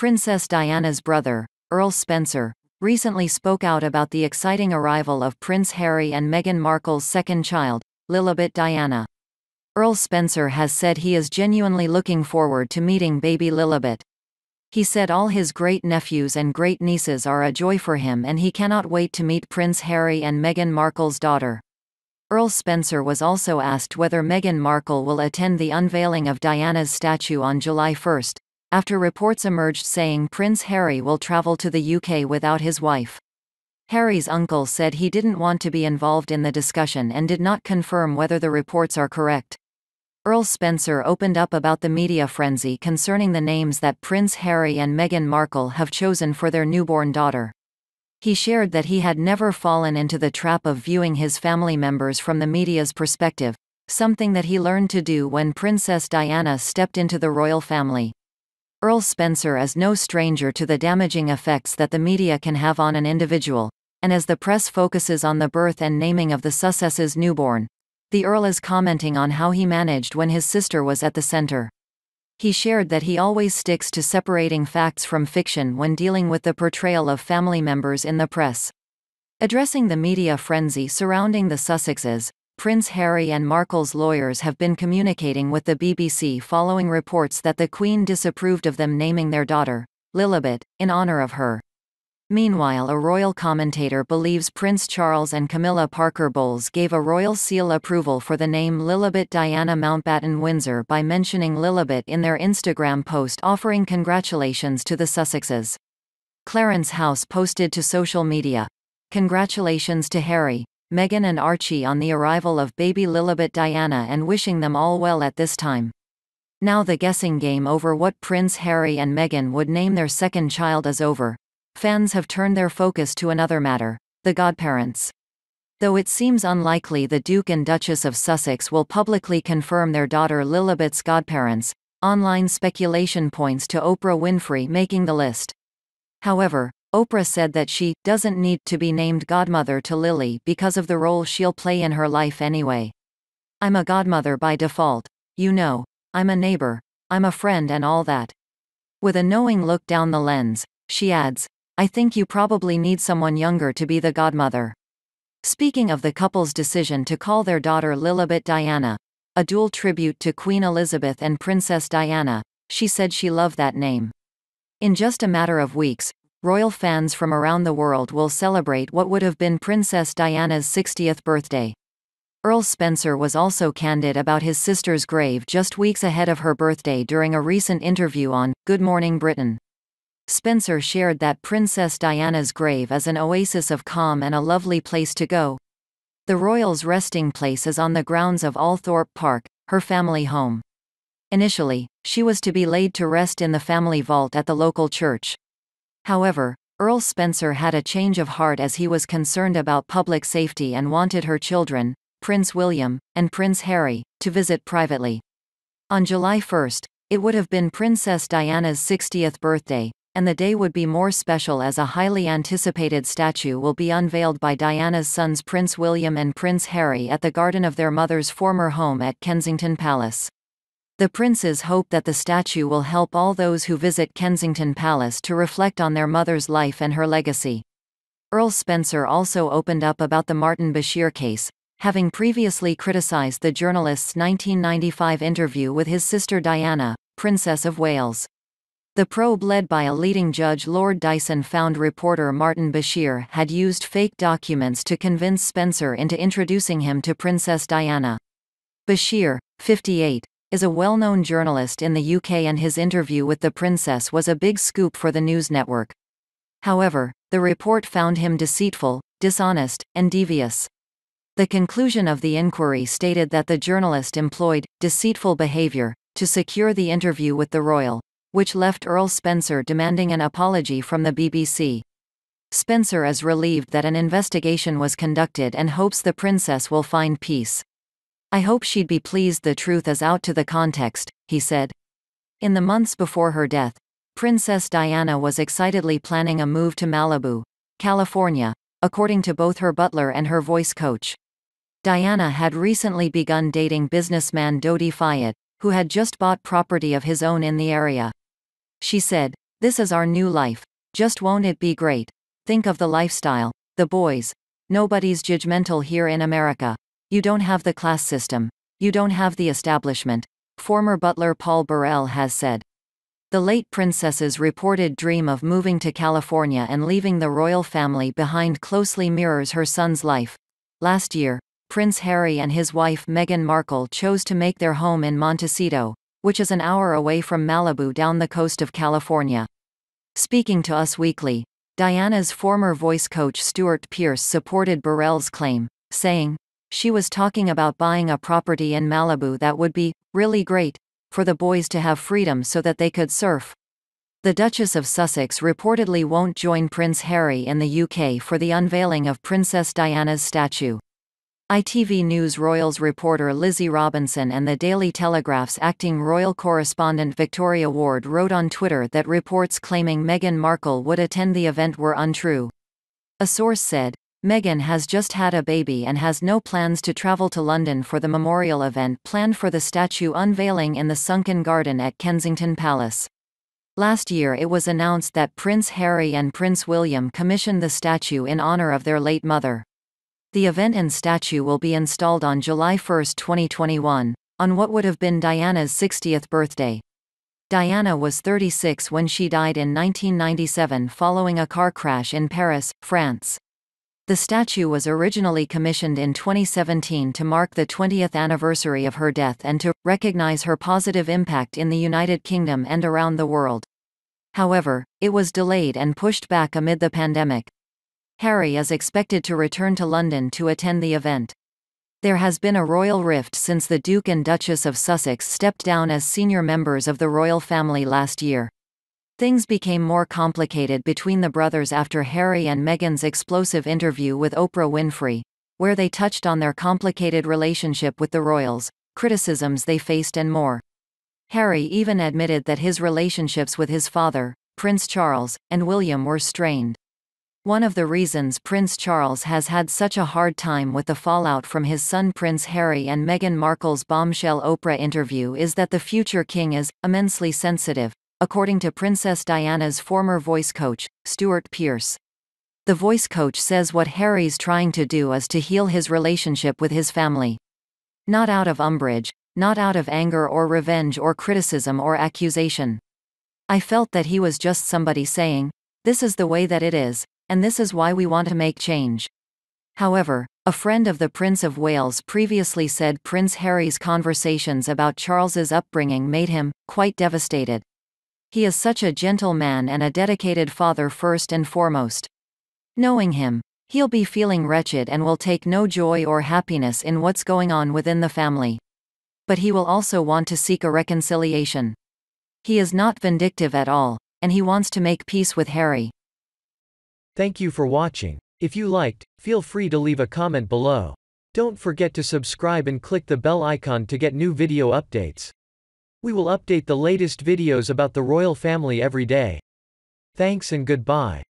Princess Diana's brother, Earl Spencer, recently spoke out about the exciting arrival of Prince Harry and Meghan Markle's second child, Lilibet Diana. Earl Spencer has said he is genuinely looking forward to meeting baby Lilibet. He said all his great nephews and great nieces are a joy for him and he cannot wait to meet Prince Harry and Meghan Markle's daughter. Earl Spencer was also asked whether Meghan Markle will attend the unveiling of Diana's statue on July 1 after reports emerged saying Prince Harry will travel to the UK without his wife. Harry's uncle said he didn't want to be involved in the discussion and did not confirm whether the reports are correct. Earl Spencer opened up about the media frenzy concerning the names that Prince Harry and Meghan Markle have chosen for their newborn daughter. He shared that he had never fallen into the trap of viewing his family members from the media's perspective, something that he learned to do when Princess Diana stepped into the royal family. Earl Spencer is no stranger to the damaging effects that the media can have on an individual, and as the press focuses on the birth and naming of the Sussex's newborn, the Earl is commenting on how he managed when his sister was at the center. He shared that he always sticks to separating facts from fiction when dealing with the portrayal of family members in the press. Addressing the media frenzy surrounding the Sussexes, Prince Harry and Markle's lawyers have been communicating with the BBC following reports that the Queen disapproved of them naming their daughter, Lilibet, in honour of her. Meanwhile a royal commentator believes Prince Charles and Camilla Parker Bowles gave a royal seal approval for the name Lilibet Diana Mountbatten Windsor by mentioning Lilibet in their Instagram post offering congratulations to the Sussexes. Clarence House posted to social media. Congratulations to Harry, Meghan and Archie on the arrival of baby Lilibet Diana and wishing them all well at this time. Now the guessing game over what Prince Harry and Meghan would name their second child is over. Fans have turned their focus to another matter, the godparents. Though it seems unlikely the Duke and Duchess of Sussex will publicly confirm their daughter Lilibet's godparents, online speculation points to Oprah Winfrey making the list. However, Oprah said that she doesn't need to be named godmother to Lily because of the role she'll play in her life anyway. I'm a godmother by default. You know, I'm a neighbor, I'm a friend and all that. With a knowing look down the lens, she adds, I think you probably need someone younger to be the godmother. Speaking of the couple's decision to call their daughter Lilibet Diana, a dual tribute to Queen Elizabeth and Princess Diana, she said she loved that name. In just a matter of weeks, royal fans from around the world will celebrate what would have been Princess Diana's 60th birthday. Earl Spencer was also candid about his sister's grave just weeks ahead of her birthday during a recent interview on Good Morning Britain. Spencer shared that Princess Diana's grave is an oasis of calm and a lovely place to go. The royal's resting place is on the grounds of Althorpe Park, her family home. Initially, she was to be laid to rest in the family vault at the local church. However, Earl Spencer had a change of heart as he was concerned about public safety and wanted her children, Prince William, and Prince Harry, to visit privately. On July 1, it would have been Princess Diana's 60th birthday, and the day would be more special as a highly anticipated statue will be unveiled by Diana's sons Prince William and Prince Harry at the garden of their mother's former home at Kensington Palace. The princes hope that the statue will help all those who visit Kensington Palace to reflect on their mother's life and her legacy. Earl Spencer also opened up about the Martin Bashir case, having previously criticized the journalist's 1995 interview with his sister Diana, Princess of Wales. The probe led by a leading judge Lord Dyson found reporter Martin Bashir had used fake documents to convince Spencer into introducing him to Princess Diana. Bashir, 58, is a well-known journalist in the UK and his interview with the princess was a big scoop for the news network. However, the report found him deceitful, dishonest, and devious. The conclusion of the inquiry stated that the journalist employed deceitful behavior to secure the interview with the royal, which left Earl Spencer demanding an apology from the BBC. Spencer is relieved that an investigation was conducted and hopes the princess will find peace. I hope she'd be pleased the truth is out to the context, he said. In the months before her death, Princess Diana was excitedly planning a move to Malibu, California, according to both her butler and her voice coach. Diana had recently begun dating businessman Dodi Fayette, who had just bought property of his own in the area. She said, This is our new life, just won't it be great? Think of the lifestyle, the boys, nobody's judgmental here in America, you don't have the class system. You don't have the establishment, former butler Paul Burrell has said. The late princess's reported dream of moving to California and leaving the royal family behind closely mirrors her son's life. Last year, Prince Harry and his wife Meghan Markle chose to make their home in Montecito, which is an hour away from Malibu down the coast of California. Speaking to Us Weekly, Diana's former voice coach Stuart Pearce supported Burrell's claim, saying, she was talking about buying a property in Malibu that would be, really great, for the boys to have freedom so that they could surf. The Duchess of Sussex reportedly won't join Prince Harry in the UK for the unveiling of Princess Diana's statue. ITV News Royals reporter Lizzie Robinson and the Daily Telegraph's acting royal correspondent Victoria Ward wrote on Twitter that reports claiming Meghan Markle would attend the event were untrue. A source said, Meghan has just had a baby and has no plans to travel to London for the memorial event planned for the statue unveiling in the sunken garden at Kensington Palace. Last year it was announced that Prince Harry and Prince William commissioned the statue in honor of their late mother. The event and statue will be installed on July 1, 2021, on what would have been Diana's 60th birthday. Diana was 36 when she died in 1997 following a car crash in Paris, France. The statue was originally commissioned in 2017 to mark the 20th anniversary of her death and to recognize her positive impact in the United Kingdom and around the world. However, it was delayed and pushed back amid the pandemic. Harry is expected to return to London to attend the event. There has been a royal rift since the Duke and Duchess of Sussex stepped down as senior members of the royal family last year. Things became more complicated between the brothers after Harry and Meghan's explosive interview with Oprah Winfrey, where they touched on their complicated relationship with the royals, criticisms they faced and more. Harry even admitted that his relationships with his father, Prince Charles, and William were strained. One of the reasons Prince Charles has had such a hard time with the fallout from his son Prince Harry and Meghan Markle's bombshell Oprah interview is that the future king is immensely sensitive, according to Princess Diana's former voice coach, Stuart Pearce. The voice coach says what Harry's trying to do is to heal his relationship with his family. Not out of umbrage, not out of anger or revenge or criticism or accusation. I felt that he was just somebody saying, this is the way that it is, and this is why we want to make change. However, a friend of the Prince of Wales previously said Prince Harry's conversations about Charles's upbringing made him quite devastated. He is such a gentle man and a dedicated father first and foremost. Knowing him, he'll be feeling wretched and will take no joy or happiness in what's going on within the family. But he will also want to seek a reconciliation. He is not vindictive at all, and he wants to make peace with Harry. Thank you for watching. If you liked, feel free to leave a comment below. Don't forget to subscribe and click the bell icon to get new video updates. We will update the latest videos about the royal family every day. Thanks and goodbye.